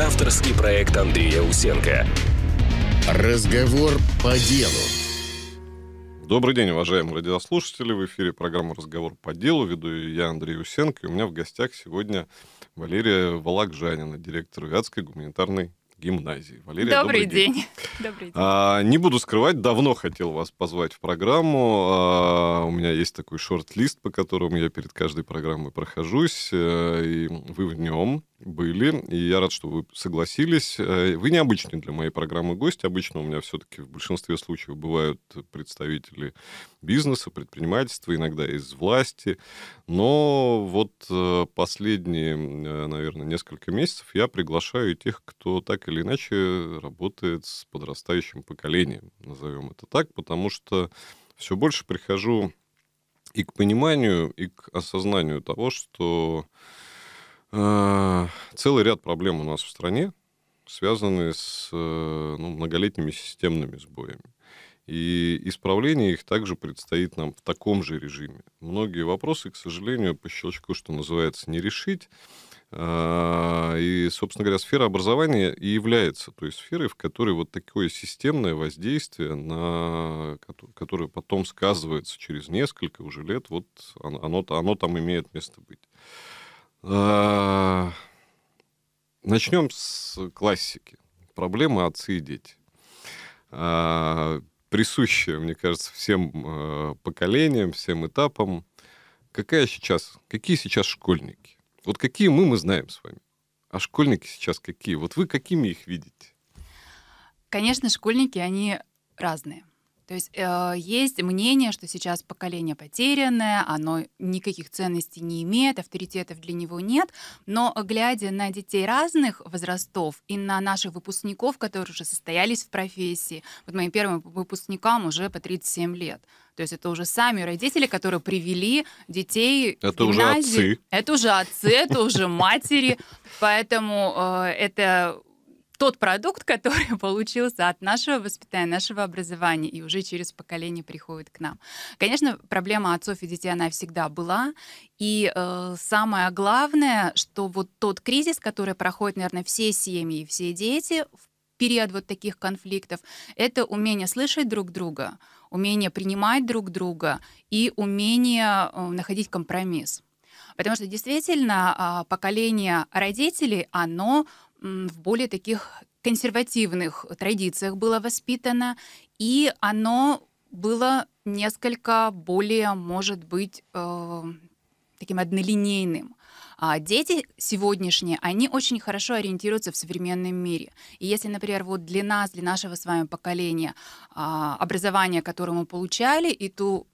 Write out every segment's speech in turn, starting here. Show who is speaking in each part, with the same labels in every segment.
Speaker 1: Авторский проект Андрея Усенко. Разговор по делу. Добрый день, уважаемые радиослушатели. В эфире программа «Разговор по делу». Веду я, Андрей Усенко. И у меня в гостях сегодня Валерия Валакжанина, директор Вятской гуманитарной гимназии. Валерия, добрый, добрый день. день. Добрый день. А, не буду скрывать, давно хотел вас позвать в программу. А, у меня есть такой шорт-лист, по которому я перед каждой программой прохожусь, э, и вы в нем были, и я рад, что вы согласились. Э, вы необычный для моей программы гость. Обычно у меня все-таки в большинстве случаев бывают представители бизнеса, предпринимательства, иногда из власти. Но вот э, последние, э, наверное, несколько месяцев я приглашаю тех, кто так или иначе работает с подрастающим поколением, назовем это так, потому что все больше прихожу и к пониманию, и к осознанию того, что Э, целый ряд проблем у нас в стране, связанные с э, ну, многолетними системными сбоями. И исправление их также предстоит нам в таком же режиме. Многие вопросы, к сожалению, по щелчку, что называется, не решить. Э, и, собственно говоря, сфера образования и является той сферой, в которой вот такое системное воздействие, на... которое потом сказывается через несколько уже лет, вот оно, оно, оно там имеет место быть. А, начнем с классики. Проблемы отцы и дети. А, присущая, мне кажется, всем а, поколениям, всем этапам. Какая сейчас, какие сейчас школьники? Вот какие мы, мы знаем с вами. А школьники сейчас какие? Вот вы какими их видите?
Speaker 2: Конечно, школьники, они разные. То есть э, есть мнение, что сейчас поколение потерянное, оно никаких ценностей не имеет, авторитетов для него нет, но глядя на детей разных возрастов и на наших выпускников, которые уже состоялись в профессии, вот моим первым выпускникам уже по 37 лет, то есть это уже сами родители, которые привели детей это в гимназию. Уже отцы. Это уже отцы, это уже матери. Поэтому э, это тот продукт, который получился от нашего воспитания, нашего образования, и уже через поколение приходит к нам. Конечно, проблема отцов и детей, она всегда была. И э, самое главное, что вот тот кризис, который проходит, наверное, все семьи и все дети в период вот таких конфликтов, это умение слышать друг друга, умение принимать друг друга и умение э, находить компромисс. Потому что действительно а, поколение родителей, оно в более таких консервативных традициях было воспитано, и оно было несколько более, может быть, э, таким однолинейным. А дети сегодняшние, они очень хорошо ориентируются в современном мире. И если, например, вот для нас, для нашего с вами поколения, а, образование, которое мы получали, и ту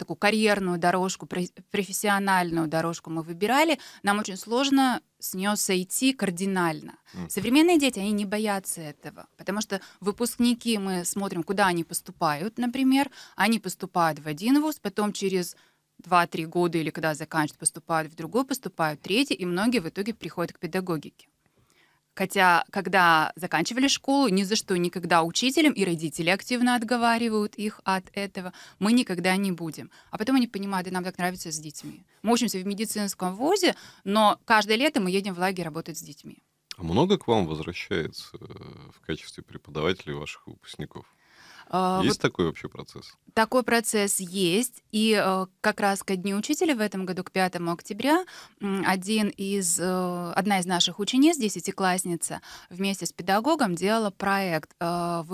Speaker 2: такую карьерную дорожку, профессиональную дорожку мы выбирали, нам очень сложно с нее сойти кардинально. Mm. Современные дети, они не боятся этого, потому что выпускники, мы смотрим, куда они поступают, например, они поступают в один вуз, потом через 2-3 года или когда заканчивают, поступают в другой, поступают в третий, и многие в итоге приходят к педагогике. Хотя, когда заканчивали школу, ни за что никогда учителям и родители активно отговаривают их от этого. Мы никогда не будем. А потом они понимают, и нам так нравится с детьми. Мы учимся в медицинском вузе, но каждое лето мы едем в лагерь работать с детьми.
Speaker 1: А много к вам возвращается э, в качестве преподавателей ваших выпускников? А, есть вот такой вообще процесс?
Speaker 2: Такой процесс есть. И э, как раз ко Дню учителя в этом году, к 5 октября, один из, э, одна из наших учениц, десятиклассница, вместе с педагогом делала проект э,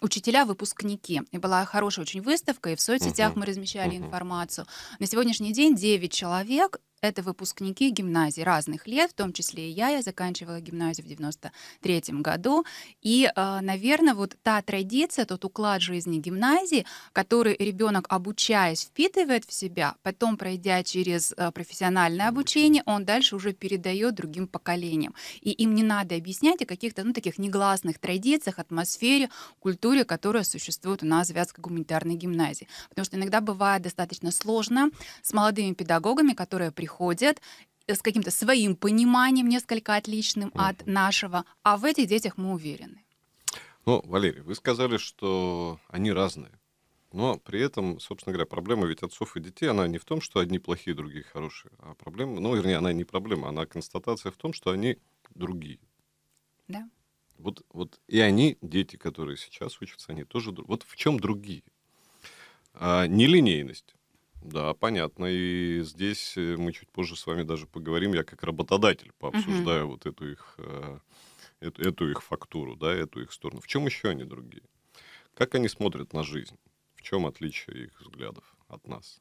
Speaker 2: учителя-выпускники. И была хорошая очень выставка, и в соцсетях uh-huh. мы размещали uh-huh. информацию. На сегодняшний день 9 человек это выпускники гимназий разных лет, в том числе и я. Я заканчивала гимназию в 93 году. И, а, наверное, вот та традиция, тот уклад жизни гимназии, который ребенок, обучаясь, впитывает в себя, потом, пройдя через а, профессиональное обучение, он дальше уже передает другим поколениям. И им не надо объяснять о каких-то ну, таких негласных традициях, атмосфере, культуре, которая существует у нас в Вятской гуманитарной гимназии. Потому что иногда бывает достаточно сложно с молодыми педагогами, которые приходят приходят э, с каким-то своим пониманием, несколько отличным mm от нашего, а в этих детях мы уверены.
Speaker 1: Ну, Валерий, вы сказали, что они разные. Но при этом, собственно говоря, проблема ведь отцов и детей, она не в том, что одни плохие, другие хорошие. А проблема, ну, вернее, она не проблема, она констатация в том, что они другие. Да. Вот, вот и они, дети, которые сейчас учатся, они тоже... Вот в чем другие? А, нелинейность. Да, понятно. И здесь э, мы чуть позже с вами даже поговорим. Я как работодатель пообсуждаю угу. вот эту их, э, эту, эту их фактуру, да, эту их сторону. В чем еще они другие? Как они смотрят на жизнь? В чем отличие их взглядов от нас?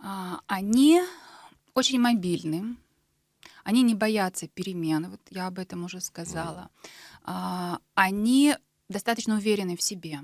Speaker 2: А, они очень мобильны. Они не боятся перемен, вот я об этом уже сказала. Mm. Они достаточно уверены в себе.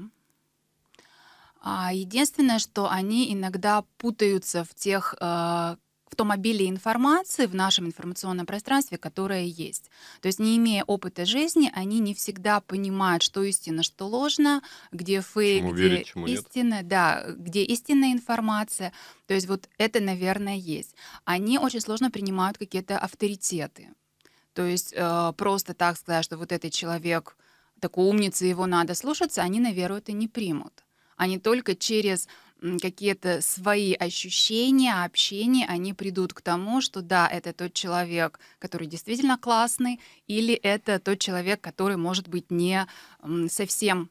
Speaker 2: А единственное, что они иногда путаются в тех э, в том обилии информации в нашем информационном пространстве, которое есть. То есть, не имея опыта жизни, они не всегда понимают, что истина, что ложно, где фейк, чему где верить, чему истина, нет. да, где истинная информация. То есть, вот это, наверное, есть. Они очень сложно принимают какие-то авторитеты. То есть, э, просто так сказать, что вот этот человек такой умница, его надо слушаться, они, наверное, это не примут а не только через какие-то свои ощущения, общения, они придут к тому, что да, это тот человек, который действительно классный, или это тот человек, который, может быть, не совсем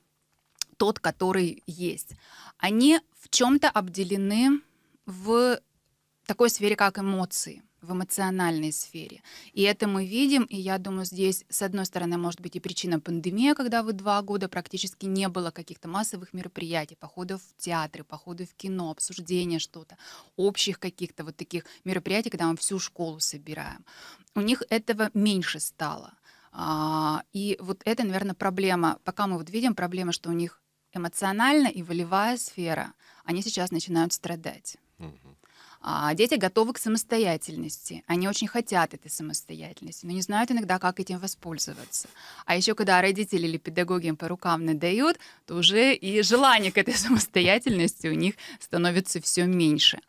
Speaker 2: тот, который есть. Они в чем-то обделены в такой сфере, как эмоции в эмоциональной сфере. И это мы видим, и я думаю, здесь, с одной стороны, может быть и причина пандемии, когда вы два года практически не было каких-то массовых мероприятий, походов в театры, походов в кино, обсуждения что-то, общих каких-то вот таких мероприятий, когда мы всю школу собираем. У них этого меньше стало. А, и вот это, наверное, проблема. Пока мы вот видим проблема, что у них эмоционально и волевая сфера, они сейчас начинают страдать. А дети готовы к самостоятельности. Они очень хотят этой самостоятельности, но не знают иногда, как этим воспользоваться. А еще, когда родители или педагоги им по рукам надают, то уже и желание к этой самостоятельности у них становится все меньше.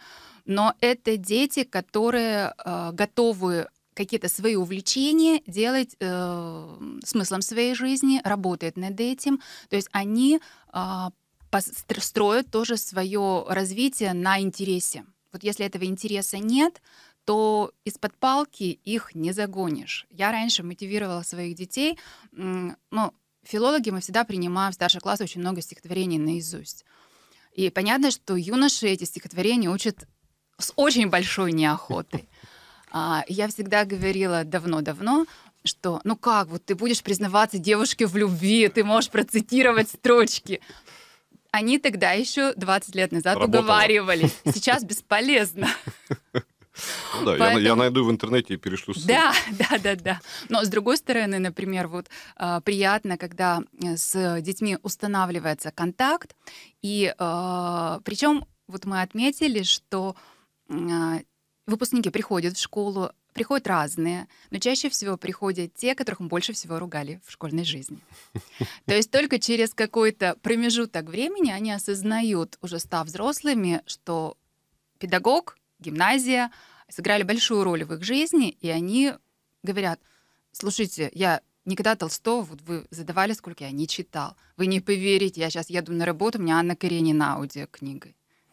Speaker 2: Но это дети, которые э, готовы какие-то свои увлечения делать э, смыслом своей жизни, работают над этим. То есть они э, строят тоже свое развитие на интересе. Вот если этого интереса нет, то из-под палки их не загонишь. Я раньше мотивировала своих детей, ну, филологи мы всегда принимаем в старших классах очень много стихотворений наизусть. И понятно, что юноши эти стихотворения учат с очень большой неохотой. А, я всегда говорила давно-давно, что ну как, вот ты будешь признаваться девушке в любви, ты можешь процитировать строчки. Они тогда еще 20 лет назад Работало. уговаривались. Сейчас бесполезно.
Speaker 1: Ну, да, Поэтому... я, я найду в интернете и перешлю ссылку.
Speaker 2: Да, да, да, да. Но с другой стороны, например, вот э, приятно, когда э, с детьми устанавливается контакт, и э, а, причем вот мы отметили, что Выпускники приходят в школу, приходят разные, но чаще всего приходят те, которых мы больше всего ругали в школьной жизни. То есть только через какой-то промежуток времени они осознают, уже став взрослыми, что педагог, гимназия сыграли большую роль в их жизни, и они говорят, слушайте, я никогда Толстого, вот вы задавали, сколько я не читал. Вы не поверите, я сейчас еду на работу, у меня Анна Каренина аудиокнига.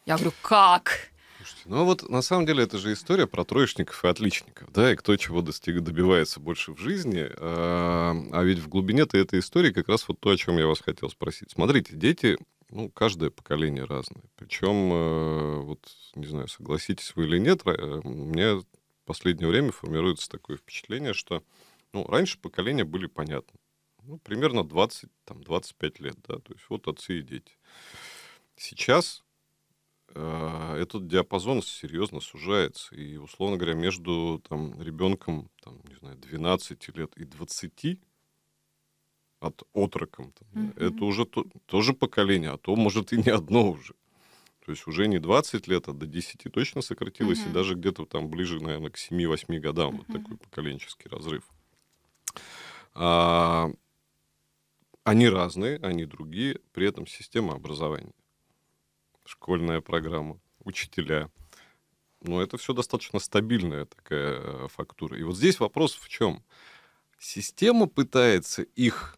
Speaker 2: Я говорю, как? Слушайте, ну а
Speaker 1: вот на самом деле это же история про троечников и отличников, да, и кто чего достиг, добивается больше в жизни. А, а ведь в глубине-то этой истории как раз вот то, о чем я вас хотел спросить. Смотрите, дети, ну, каждое поколение разное. Причем, э, вот, не знаю, согласитесь вы или нет, э, мне в последнее время формируется такое впечатление, что ну, раньше поколения были понятны. Ну, примерно 20-25 лет, да, то есть вот отцы и дети. Сейчас а, этот диапазон серьезно сужается. И, условно говоря, между там, ребенком там, не знаю, 12 лет и 20 от отроком, там, mm-hmm. это уже то, тоже поколение, а то, может, и не одно уже. То есть уже не 20 лет, а до 10 точно сократилось, mm-hmm. и даже где-то там ближе, наверное, к 7-8 годам mm-hmm. вот такой поколенческий разрыв. А, они разные, они другие, при этом система образования школьная программа, учителя. Но это все достаточно стабильная такая э, фактура. И вот здесь вопрос в чем? Система пытается их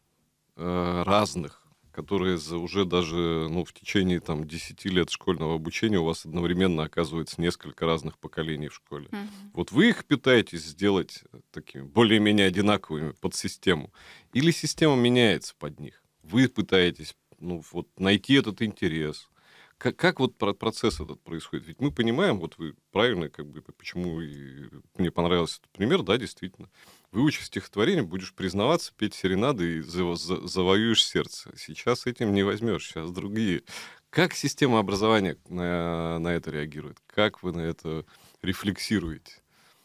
Speaker 1: э, разных, которые за уже даже ну, в течение там, 10 лет школьного обучения у вас одновременно оказывается несколько разных поколений в школе. Mm-hmm. Вот вы их пытаетесь сделать э, такими более-менее одинаковыми под систему. Или система меняется под них? Вы пытаетесь ну, вот, найти этот интерес, как, как вот процесс этот происходит? Ведь мы понимаем, вот вы правильно, как бы, почему и мне понравился этот пример, да, действительно. Выучишь стихотворение, будешь признаваться, петь серенады и заво- за- завоюешь сердце. Сейчас этим не возьмешь, сейчас другие. Как система образования на, на это реагирует? Как вы на это рефлексируете?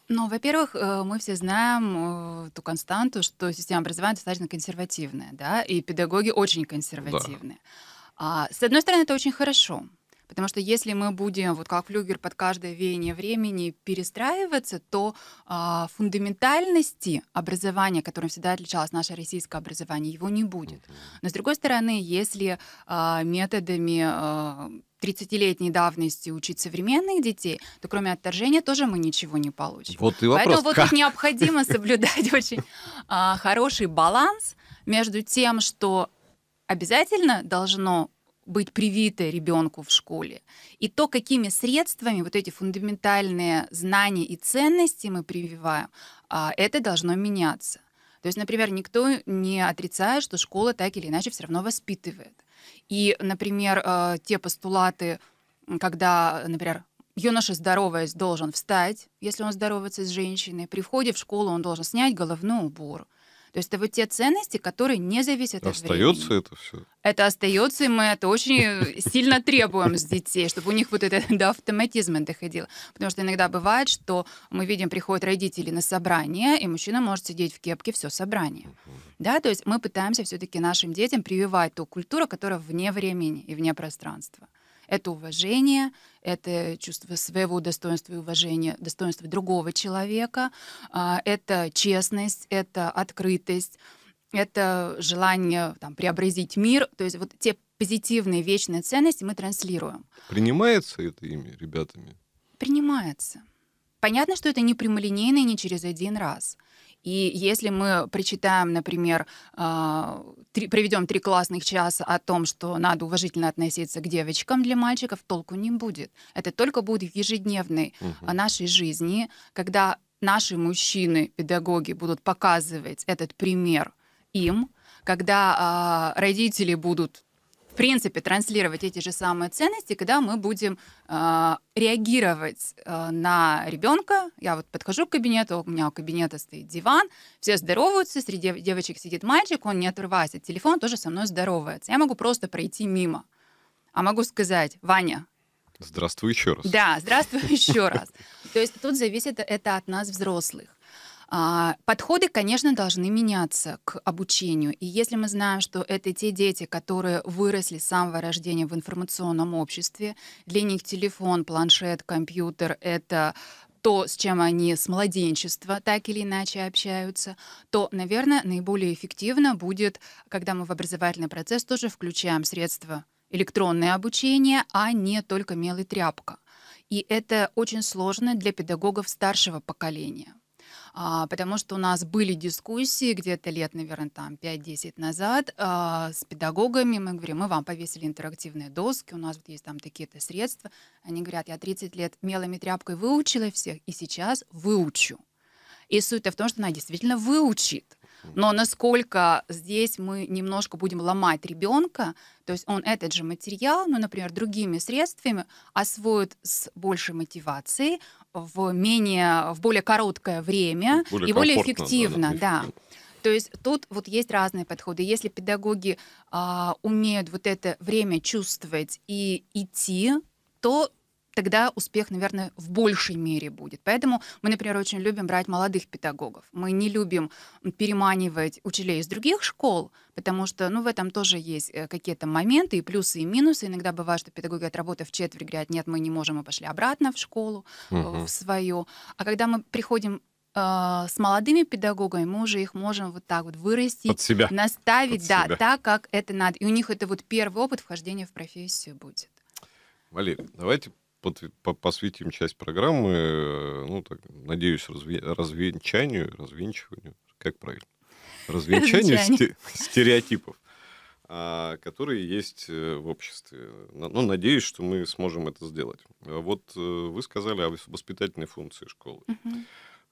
Speaker 2: Ну, во-первых, э, мы все знаем э, ту константу, что система образования достаточно консервативная, да, и педагоги очень консервативные. Да. А, с одной стороны, это очень хорошо, Потому что если мы будем, вот как флюгер, под каждое веяние времени перестраиваться, то э, фундаментальности образования, которым всегда отличалось наше российское образование, его не будет. Но с другой стороны, если э, методами... Э, а, 30-летней давности учить современных детей, то кроме отторжения тоже мы ничего не получим. Вот и вопрос, Поэтому вот как? тут необходимо соблюдать очень хороший баланс между тем, что обязательно должно быть привитой ребенку в школе. И то, какими средствами вот эти фундаментальные знания и ценности мы прививаем, а, это должно меняться. То есть, например, никто не отрицает, что школа так или иначе все равно воспитывает. И, например, а, те постулаты, когда, например, юноша здороваясь должен встать, если он здоровается с женщиной, при входе в школу он должен снять головной убор – то есть это вот те ценности, которые не зависят остается от времени. Остается это все? Это остается, и мы это очень сильно требуем с детей, чтобы у них вот это до автоматизма доходило. Потому что иногда бывает, что мы видим, приходят родители на собрание, и мужчина может сидеть в кепке все собрание. Да, то есть мы пытаемся все-таки нашим детям прививать ту культуру, которая вне времени и вне пространства. Это уважение, это чувство своего достоинства и уважения, достоинства другого человека, а, это честность, это открытость, это желание там, преобразить мир. То есть вот те позитивные вечные ценности мы транслируем.
Speaker 1: Принимается это ими, ребятами?
Speaker 2: Принимается. Понятно, что это не прямолинейно и не через один раз. И если мы прочитаем, например, а, три, приведем три классных часа о том, что надо уважительно относиться к девочкам для мальчиков, толку не будет. Это только будет в ежедневной угу. нашей жизни, когда наши мужчины, педагоги, будут показывать этот пример им, когда э, родители будут в принципе, транслировать эти же самые ценности, когда мы будем э, реагировать э, на ребенка. Я вот подхожу к кабинету, у меня у кабинета стоит диван, все здороваются, среди девочек сидит мальчик, он не отрывается от телефона, тоже со мной здоровается. Я могу просто пройти мимо, а могу сказать, Ваня.
Speaker 1: Здравствуй еще раз.
Speaker 2: Да, здравствуй еще раз. То есть тут зависит это от нас, взрослых. А, подходы, конечно, должны меняться к обучению. И если мы знаем, что это те дети, которые выросли с самого рождения в информационном обществе, для них телефон, планшет, компьютер — это то, с чем они с младенчества так или иначе общаются, то, наверное, наиболее эффективно будет, когда мы в образовательный процесс тоже включаем средства электронное обучение, а не только мел тряпка. И это очень сложно для педагогов старшего поколения. А, потому что у нас были дискуссии где-то лет, наверное, там 5-10 назад а, с педагогами. Мы говорим, мы вам повесили интерактивные доски, у нас вот есть там такие-то средства. Они говорят, я 30 лет мелами тряпкой выучила всех, и сейчас выучу. И суть-то в том, что она действительно выучит. Но насколько здесь мы немножко будем ломать ребенка, то есть он этот же материал, ну, например, другими средствами освоит с большей мотивацией, в, менее, в более короткое время ну, более и более эффективно. Да, да. То есть тут вот есть разные подходы. Если педагоги а, умеют вот это время чувствовать и идти, то тогда успех, наверное, в большей мере будет. Поэтому мы, например, очень любим брать молодых педагогов. Мы не любим переманивать учителей из других школ, потому что ну, в этом тоже есть э, какие-то моменты, и плюсы, и минусы. Иногда бывает, что педагоги, отработав четверть, говорят, нет, мы не можем, мы пошли обратно в школу, угу. в свою. А когда мы приходим э, с молодыми педагогами мы уже их можем вот так вот вырастить, Под себя. наставить, Под да, себя. так, как это надо. И у них это вот первый опыт вхождения в профессию будет.
Speaker 1: Валерий, давайте посвятим часть программы, э, ну, так, надеюсь, разве, развенчанию, развенчиванию, как правильно? Развенчанию стереотипов, а, которые есть э, в обществе. Ну, надеюсь, что мы сможем это сделать. А вот э, вы сказали о воспитательной функции школы.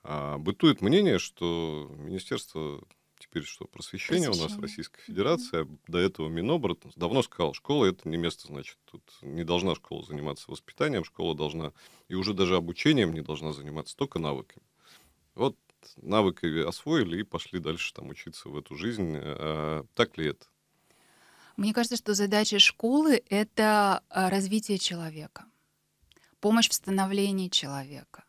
Speaker 1: А, бытует мнение, что Министерство теперь что, просвещение, просвещение. у нас Российская Федерация, mm-hmm. до этого Минобр давно сказал, школа это не место, значит, тут не должна школа заниматься воспитанием, школа должна, и уже даже обучением не должна заниматься, только навыками. Вот навыки освоили и пошли дальше там учиться в эту жизнь. А, так ли это?
Speaker 2: Мне кажется, что задача школы — это а, развитие человека, помощь в становлении человека.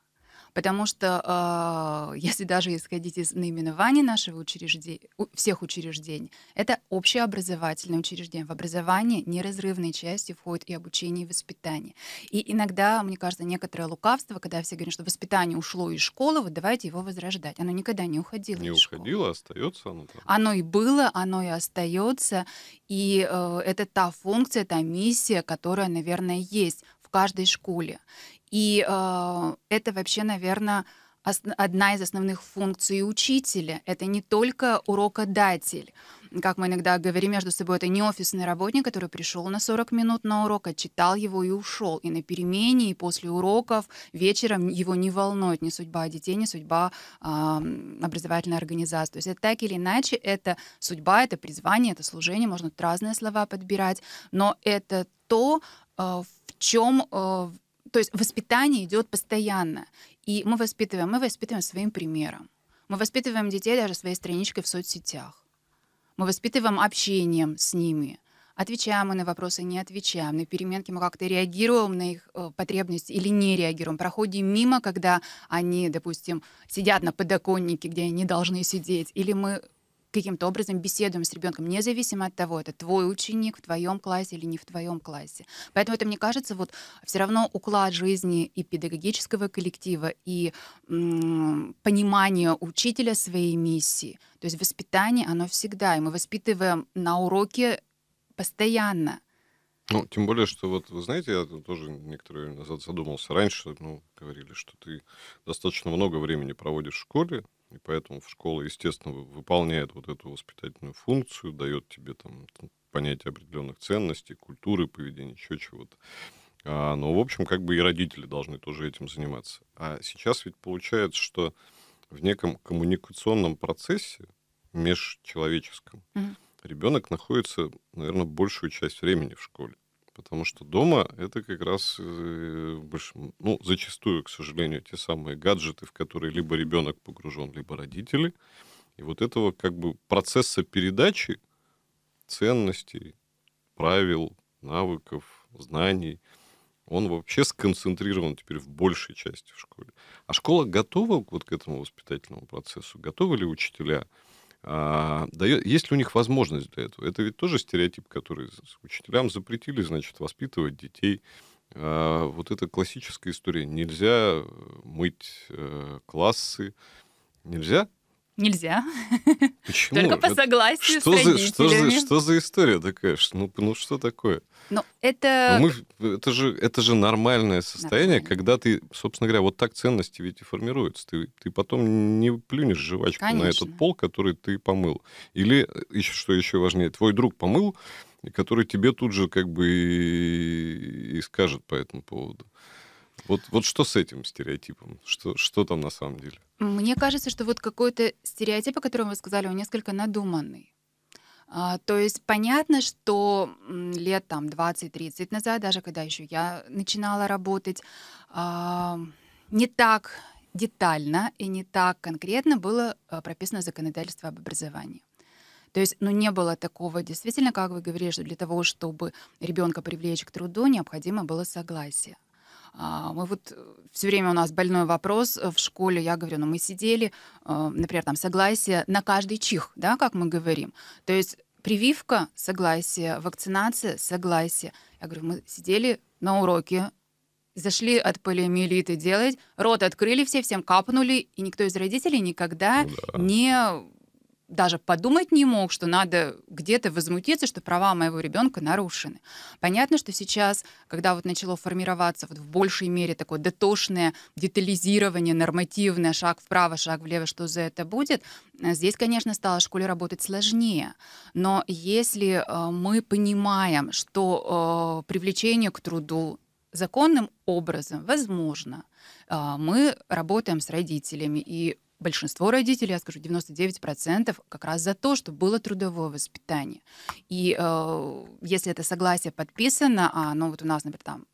Speaker 2: Потому что э, если даже исходить из наименования нашего учреждения, всех учреждений, это общеобразовательное учреждение. В образовании неразрывной части входит и обучение, и воспитание. И иногда, мне кажется, некоторое лукавство, когда все говорят, что воспитание ушло из школы, вот давайте его возрождать. Оно никогда не уходило не
Speaker 1: из уходило, школы. А остается оно там.
Speaker 2: Оно и было, оно и остается. И э, это та функция, та миссия, которая, наверное, есть в каждой школе. И э, это вообще, наверное, одна из основных функций учителя. Это не только урокодатель. Как мы иногда говорим между собой, это не офисный работник, который пришел на 40 минут на урок, отчитал а его и ушел. И на перемене, и после уроков вечером его не волнует ни судьба детей, ни судьба э, образовательной организации. То есть это так или иначе, это судьба, это призвание, это служение, можно тут разные слова подбирать, но это то, э, в чем э, то есть воспитание идет постоянно. И мы воспитываем, мы воспитываем своим примером. Мы воспитываем детей даже своей страничкой в соцсетях. Мы воспитываем общением с ними. Отвечаем мы на вопросы, не отвечаем. На переменки мы как-то реагируем на их э, потребности или не реагируем. Проходим мимо, когда они, допустим, сидят на подоконнике, где они не должны сидеть. Или мы каким-то образом беседуем с ребенком, независимо от того, это твой ученик в твоем классе или не в твоем классе. Поэтому это, мне кажется, вот все равно уклад жизни и педагогического коллектива, и понимание учителя своей миссии. То есть воспитание, оно всегда, и мы воспитываем на уроке постоянно.
Speaker 1: Ну, тем более, что вот, вы знаете, я тоже некоторое время назад задумался. Раньше, ну, говорили, что ты достаточно много времени проводишь в школе, и поэтому школа, естественно, выполняет вот эту воспитательную функцию, дает тебе там понятие определенных ценностей, культуры, поведения, еще чего-то. А, но, ну, в общем, как бы и родители должны тоже этим заниматься. А сейчас ведь получается, что в неком коммуникационном процессе межчеловеческом mm-hmm. ребенок находится, наверное, большую часть времени в школе потому что дома это как раз э, ну, зачастую, к сожалению, те самые гаджеты, в которые либо ребенок погружен, либо родители. И вот этого как бы процесса передачи ценностей, правил, навыков, знаний, он вообще сконцентрирован теперь в большей части в школе. А школа готова вот к этому воспитательному процессу? Готовы ли учителя? А, дает, есть ли у них возможность для этого? Это ведь тоже стереотип, который учителям запретили, значит, воспитывать детей. А, вот эта классическая история. Нельзя э, мыть э, классы, нельзя
Speaker 2: Нельзя. Почему? Только по согласию что с за, что, за, что
Speaker 1: за история такая? Ну, ну что такое?
Speaker 2: Ну, это... Ну,
Speaker 1: мы, это, же, это же нормальное состояние, Нормально. когда ты, собственно говоря, вот так ценности ведь и формируются. Ты, ты потом не плюнешь жвачку Конечно. на этот пол, который ты помыл. Или, что еще важнее, твой друг помыл, который тебе тут же как бы и, и скажет по этому поводу. Вот, вот что с этим стереотипом? Что, что там на самом деле?
Speaker 2: Мне кажется, что вот какой-то стереотип, о котором вы сказали, он несколько надуманный. А, то есть понятно, что лет там 20-30 назад, даже когда еще я начинала работать, а, не так детально и не так конкретно было а, прописано законодательство об образовании. То есть, ну, не было такого действительно, как вы говорили, что для того, чтобы ребенка привлечь к труду, необходимо было согласие. А, мы вот э, все время у нас больной вопрос э, в школе. Я говорю, ну мы сидели, э, например, там согласие на каждый чих, да, как мы говорим. То есть прививка, согласие, вакцинация, согласие. Я говорю, мы сидели на уроке, зашли от полиомиелита делать, рот открыли все, всем капнули, и никто из родителей никогда ну, да. не даже подумать не мог, что надо где-то возмутиться, что права моего ребенка нарушены. Понятно, что сейчас, когда вот начало формироваться вот в большей мере такое дотошное детализирование, нормативное, шаг вправо, шаг влево, что за это будет, э, здесь, конечно, стало в школе работать сложнее. Но если э, мы понимаем, что э, привлечение к труду законным образом возможно, мы работаем с родителями и большинство родителей, я скажу 99%, как раз за то, что было трудовое воспитание. И э, если это согласие подписано, а ну вот у нас, например, там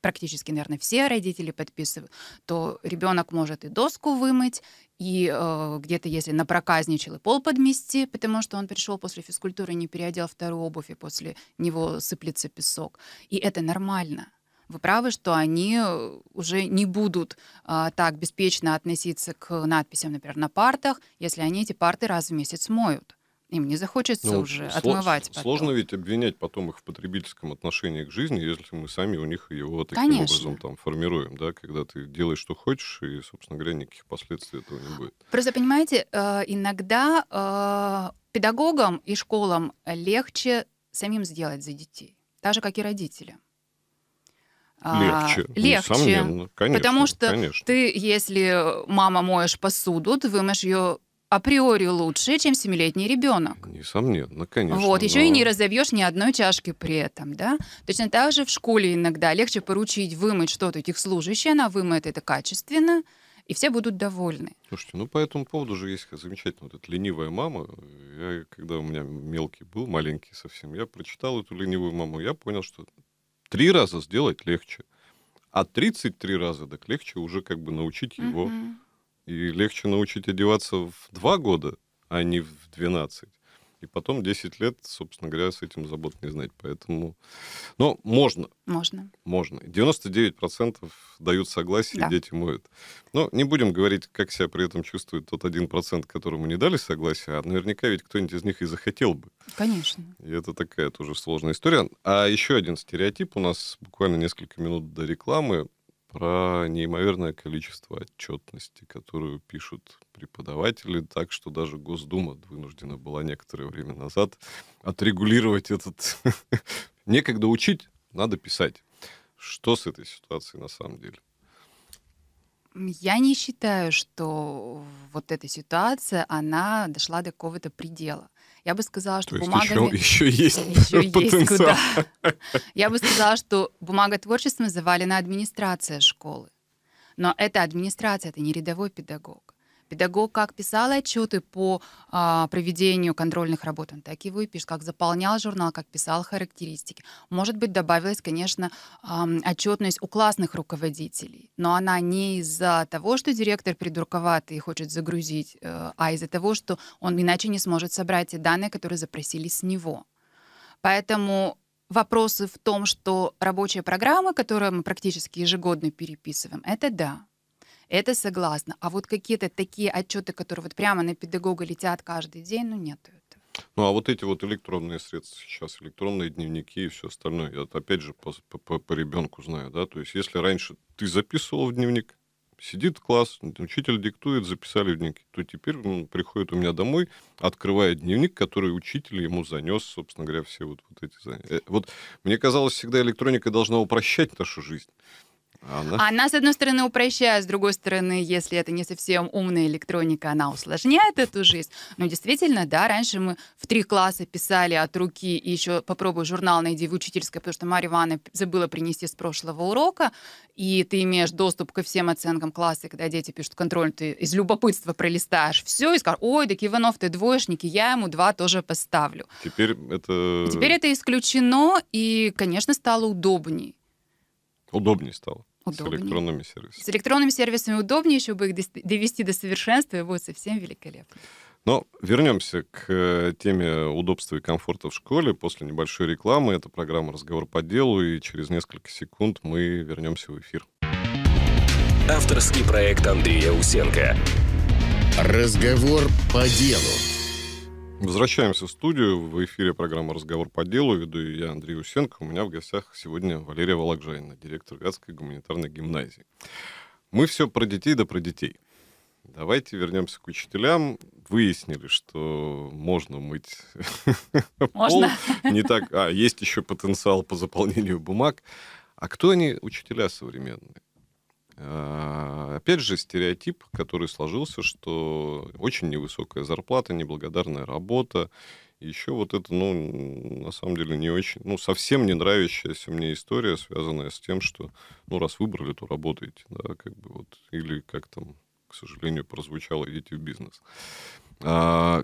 Speaker 2: практически, наверное, все родители подписывают, то ребенок может и доску вымыть, и э, где-то, если напроказничал, и пол подмести, потому что он пришел после физкультуры, не переодел вторую обувь, и после него сыплется песок. И это нормально вы правы, что они э, уже не будут а, так беспечно относиться к надписям, например, на партах, если они эти парты раз в месяц моют. Им не захочется ну, уже сло- отмывать. Потом. Сложно
Speaker 1: ведь обвинять потом их в потребительском отношении к жизни, если мы сами у них его таким Конечно. образом там формируем, да, когда ты делаешь, что хочешь, и, собственно говоря, никаких последствий этого не будет.
Speaker 2: Просто понимаете, э, иногда э, педагогам и школам легче самим сделать за детей, так же как и родителям. Легче. А, легче. Конечно, потому что конечно. ты, если мама моешь посуду, ты вымоешь ее априори лучше, чем семилетний ребенок.
Speaker 1: Несомненно, конечно. Вот, но... еще и не
Speaker 2: разовьешь ни одной чашки при этом, да? Точно так же в школе иногда легче поручить вымыть что-то техслужащей, она вымоет это качественно, и все будут довольны.
Speaker 1: Слушайте, ну по этому поводу же есть замечательно вот эта ленивая мама. Я, когда у меня мелкий был, маленький совсем, я прочитал эту ленивую маму, я понял, что три раза сделать легче. А 33 раза так легче уже как бы научить его. Mm-hmm. И легче научить одеваться в два года, а не в 12. И потом 10 лет, собственно говоря, с этим забот не знать. Поэтому... Но ну, можно. Можно. Можно. 99% дают согласие, да. дети моют. Но не будем говорить, как себя при этом чувствует тот 1%, которому не дали согласие, а наверняка ведь кто-нибудь из них и захотел бы. Конечно. И это такая тоже сложная история. А еще один стереотип у нас буквально несколько минут до рекламы про неимоверное количество отчетности, которую пишут преподаватели, так что даже Госдума вынуждена была некоторое время назад отрегулировать этот... Некогда учить, надо писать. Что с этой ситуацией на самом деле?
Speaker 2: Я не считаю, что вот эта ситуация, она дошла до какого-то предела. Я бы сказала, что То бумагами... Еще, еще есть еще потенциал. куда. Я бы сказала, что бумага творчеством завалена администрация школы. Но это администрация, это не рядовой педагог. Педагог как писал отчеты по а, проведению контрольных работ, он так его и пишет, как заполнял журнал, как писал характеристики. Может быть, добавилась, конечно, а, отчетность у классных руководителей, но она не из-за того, что директор придурковатый и хочет загрузить, э, а из-за того, что он иначе не сможет собрать те данные, которые запросили с него. Поэтому вопросы в том, что рабочая программа, которую мы практически ежегодно переписываем, это да. Это согласна. А вот какие-то такие отчеты, которые вот прямо на педагога летят каждый день, ну нет.
Speaker 1: Ну, а вот эти вот электронные средства сейчас, электронные дневники и все остальное, я опять же по, по, по ребенку знаю, да, то есть если раньше ты записывал в дневник, сидит класс, учитель диктует, записали в дневник, то теперь он ну, приходит у меня домой, открывает дневник, который учитель ему занес, собственно говоря, все вот, вот эти занятия. Э, вот мне казалось, всегда электроника должна упрощать нашу жизнь. Она?
Speaker 2: она, с одной стороны, упрощает, с другой стороны, если это не совсем умная электроника, она усложняет эту жизнь. Но действительно, да, раньше мы в три класса писали от руки, и еще попробую журнал найди в учительской, потому что Марья Ивановна забыла принести с прошлого урока, и ты имеешь доступ ко всем оценкам класса, когда дети пишут контроль, ты из любопытства пролистаешь все и скажешь, ой, так Иванов, ты двоечник, и я ему два тоже поставлю.
Speaker 1: Теперь это... Теперь
Speaker 2: это исключено, и, конечно, стало удобнее.
Speaker 1: Удобнее стало. Удобнее. С электронными сервисами.
Speaker 2: С электронными сервисами удобнее, чтобы их довести до совершенства, и будет совсем великолепно.
Speaker 1: Но вернемся к э, теме удобства и комфорта в школе. После небольшой рекламы это программа «Разговор по делу», и через несколько секунд мы вернемся в эфир. Авторский проект Андрея Усенко. «Разговор по делу». Возвращаемся в студию. В эфире программа «Разговор по делу». Веду я, Андрей Усенко. У меня в гостях сегодня Валерия Вологжанина, директор Вятской гуманитарной гимназии. Мы все про детей да про детей. Давайте вернемся к учителям. Выяснили, что можно мыть
Speaker 2: можно. пол. Не
Speaker 1: так. А, есть еще потенциал по заполнению бумаг. А кто они, учителя современные? А, опять же, стереотип, который сложился, что очень невысокая зарплата, неблагодарная работа. Еще вот это, ну, на самом деле, не очень, ну, совсем не нравящаяся мне история, связанная с тем, что, ну, раз выбрали, то работаете, да, как бы вот, или как там, к сожалению, прозвучало, идите в бизнес. А,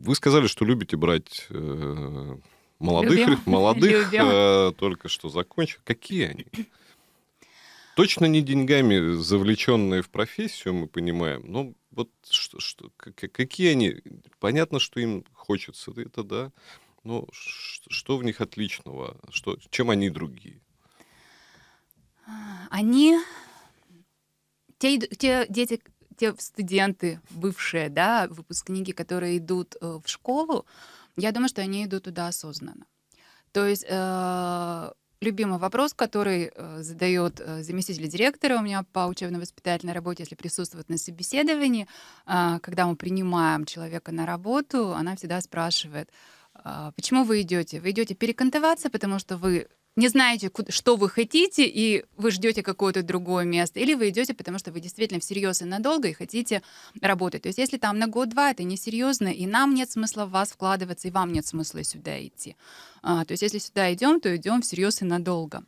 Speaker 1: вы сказали, что любите брать э, молодых, Любим. молодых Любим. Э, только что закончил. Какие они? Точно не деньгами завлеченные в профессию, мы понимаем, но вот что, что, какие они... Понятно, что им хочется, это да, но что в них отличного? Что, чем они другие?
Speaker 2: Они... Те, те дети, те студенты бывшие, да, выпускники, которые идут э, в школу, я думаю, что они идут туда осознанно. То есть э, любимый вопрос, который э, задает э, заместитель директора у меня по учебно-воспитательной работе, если присутствует на собеседовании, а, когда мы принимаем человека на работу, она всегда спрашивает, а, Почему вы идете? Вы идете перекантоваться, потому что вы не знаете, что вы хотите, и вы ждете какое-то другое место, или вы идете, потому что вы действительно всерьез и надолго и хотите работать. То есть если там на год-два, это несерьезно, и нам нет смысла в вас вкладываться, и вам нет смысла сюда идти. А, то есть если сюда идем, то идем всерьез и надолго.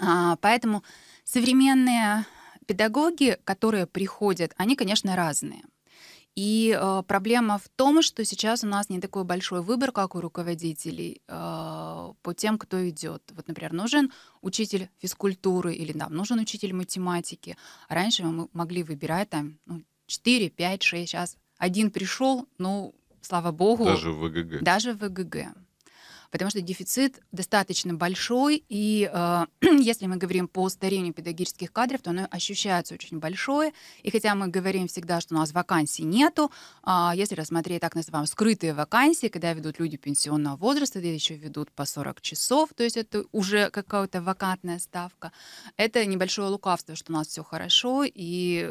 Speaker 2: А, поэтому современные педагоги, которые приходят, они, конечно, разные. И э, проблема в том, что сейчас у нас не такой большой выбор, как у руководителей, э, по тем, кто идет. Вот, например, нужен учитель физкультуры или нам нужен учитель математики. Раньше мы могли выбирать там ну, 4, 5, 6, сейчас один пришел, ну, слава богу. Даже в ВГГ. Даже в ВГГ потому что дефицит достаточно большой, и э, если мы говорим по старению педагогических кадров, то оно ощущается очень большое, и хотя мы говорим всегда, что у нас вакансий нету, э, если рассмотреть так называемые скрытые вакансии, когда ведут люди пенсионного возраста, где еще ведут по 40 часов, то есть это уже какая-то вакантная ставка, это небольшое лукавство, что у нас все хорошо, и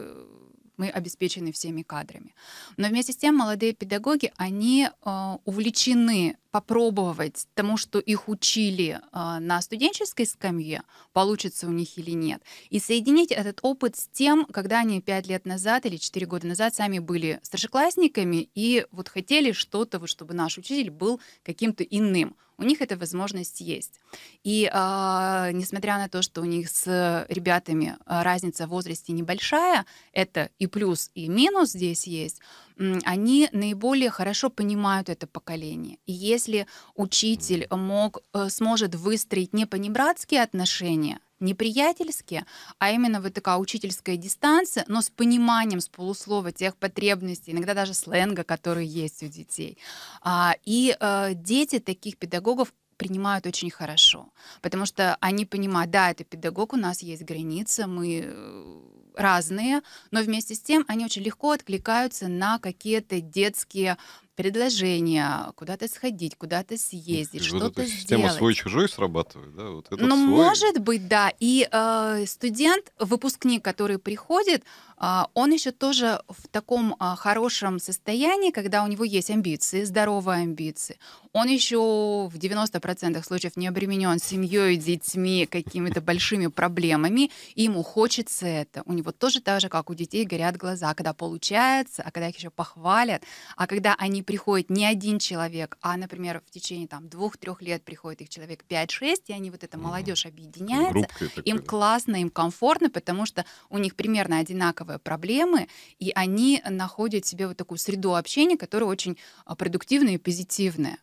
Speaker 2: мы обеспечены всеми кадрами. Но вместе с тем молодые педагоги, они э, увлечены попробовать тому, что их учили э, на студенческой скамье, получится у них или нет, и соединить этот опыт с тем, когда они пять лет назад или четыре года назад сами были старшеклассниками и вот хотели что-то, вот, чтобы наш учитель был каким-то иным. У них эта возможность есть. И э, несмотря на то, что у них с ребятами а, разница в возрасте небольшая, это и плюс, и минус здесь есть, они наиболее хорошо понимают это поколение. И если учитель мог, э, сможет выстроить не понебратские отношения, не приятельские, а именно вот такая учительская дистанция, но с пониманием, с полуслова тех потребностей, иногда даже сленга, который есть у детей. А, и э, дети таких педагогов принимают очень хорошо, потому что они понимают, да, это педагог, у нас есть граница, мы э, разные, но вместе с тем они очень легко откликаются на какие-то детские предложения, куда-то сходить, куда-то съездить, что-то вот сделать. Система
Speaker 1: свой-чужой срабатывает, да? Вот этот ну, свой. может
Speaker 2: быть, да. И э, студент, выпускник, который приходит, а, он еще тоже в таком а, хорошем состоянии, когда у него есть амбиции, здоровые амбиции. Он еще в 90% случаев не обременен семьей, детьми, какими-то большими проблемами. И ему хочется это. У него тоже так же, как у детей, горят глаза, когда получается, а когда их еще похвалят, а когда они приходят не один человек, а, например, в течение там двух-трех лет приходит их человек 5-6, и они вот эта молодежь объединяется. им классно, им комфортно, потому что у них примерно одинаково здравые проблемы, и они находят себе вот такую среду общения, которая очень а, продуктивная и позитивная.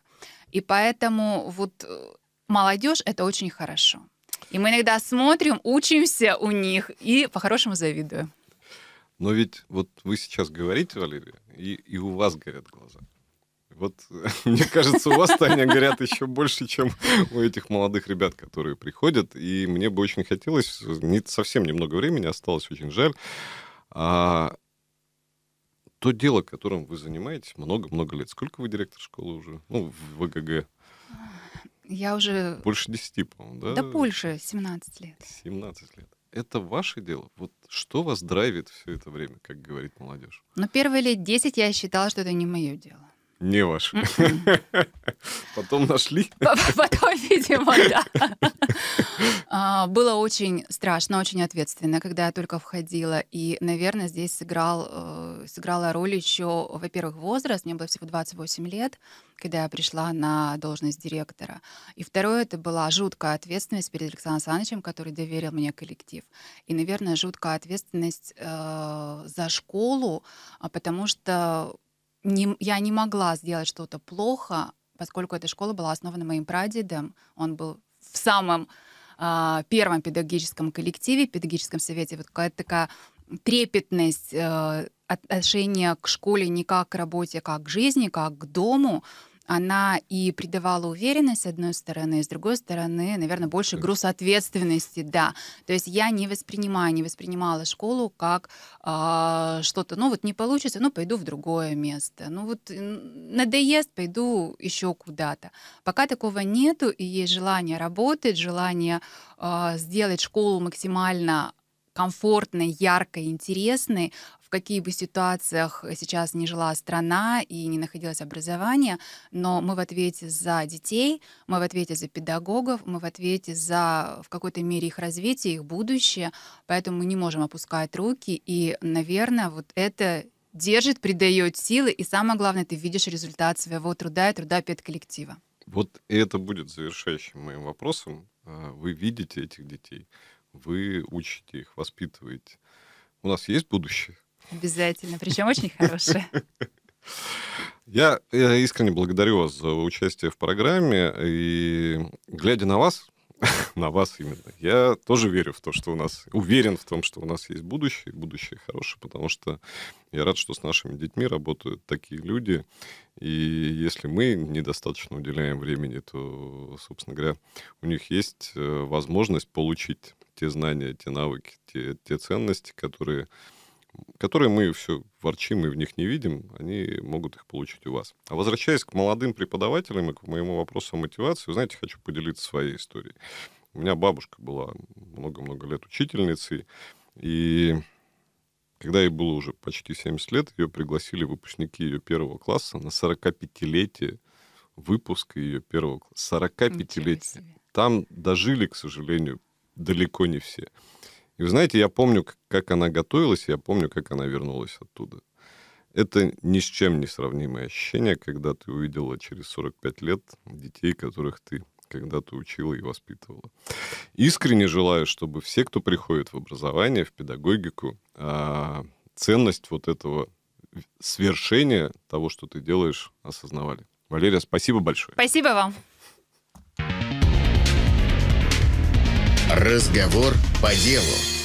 Speaker 2: И поэтому вот э, молодежь это очень хорошо. И мы иногда смотрим, учимся у них и по-хорошему завидуем.
Speaker 1: Но ведь вот вы сейчас говорите, Валерия, и, и у вас горят глаза. Вот мне кажется, у вас, Таня, горят еще больше, чем у этих молодых ребят, которые приходят. И мне бы очень хотелось, не, совсем немного времени осталось, очень жаль, а то дело, которым вы занимаетесь много-много лет. Сколько вы директор школы уже? Ну, в ВГГ.
Speaker 2: Я уже...
Speaker 1: Больше 10, по-моему, да? Да
Speaker 2: больше, 17 лет.
Speaker 1: 17 лет. Это ваше дело? Вот что вас драйвит все это время, как говорит молодежь?
Speaker 2: Ну, первые лет 10 я считала, что это не мое дело
Speaker 1: не ваш. Потом нашли? Потом,
Speaker 2: видимо, да. А, было очень страшно, очень ответственно, когда я только входила. И, наверное, здесь сыграл, э, сыграла роль еще, во-первых, возраст. Мне было всего 28 лет, когда я пришла на должность директора. И второе, это была жуткая ответственность перед Александром Александровичем, который доверил мне коллектив. И, наверное, жуткая ответственность э, за школу, а потому что не, я не могла сделать что-то плохо, поскольку эта школа была основана моим прадедом. Он был в самом э, первом педагогическом коллективе, педагогическом совете. Вот какая-то такая трепетность, э, отношение к школе не как к работе, а как к жизни, как к дому она и придавала уверенность, с одной стороны, с другой стороны, наверное, больше груз ответственности, да. То есть я не воспринимаю, не воспринимала школу как э, что-то, ну вот не получится, ну пойду в другое место, ну вот надоест, пойду еще куда-то. Пока такого нету, и есть желание работать, желание э, сделать школу максимально комфортной, яркой, интересной, в какие бы ситуациях сейчас не жила страна и не находилось образование, но мы в ответе за детей, мы в ответе за педагогов, мы в ответе за в какой-то мере их развитие, их будущее, поэтому мы не можем опускать руки, и, наверное, вот это держит, придает силы, и самое главное, ты видишь результат своего труда и труда педколлектива.
Speaker 1: Вот это будет завершающим моим вопросом. А, вы видите этих детей вы учите их, воспитываете. У нас есть будущее?
Speaker 2: Обязательно, причем очень хорошее.
Speaker 1: Я, я э, искренне благодарю вас за участие в программе. И глядя на вас, на вас именно. Я тоже верю в то, что у нас, уверен в том, что у нас есть будущее, будущее хорошее, потому что я рад, что с нашими детьми работают такие люди, и если мы недостаточно уделяем времени, то, собственно говоря, у них есть э, возможность получить те знания, те навыки, те, те ценности, которые которые мы все ворчим и в них не видим, они могут их получить у вас. А возвращаясь к молодым преподавателям и к моему вопросу о мотивации, вы знаете, хочу поделиться своей историей. У меня бабушка была много-много лет учительницей, и когда ей было уже почти 70 лет, ее пригласили выпускники ее первого класса на 45-летие выпуска ее первого класса. 45-летие. Там дожили, к сожалению, далеко не все. И вы знаете, я помню, как она готовилась, я помню, как она вернулась оттуда. Это ни с чем не сравнимое ощущение, когда ты увидела через 45 лет детей, которых ты когда-то учила и воспитывала. Искренне желаю, чтобы все, кто приходит в образование, в педагогику, а, ценность вот этого свершения того, что ты делаешь, осознавали. Валерия, спасибо большое.
Speaker 2: Спасибо вам. Разговор по делу.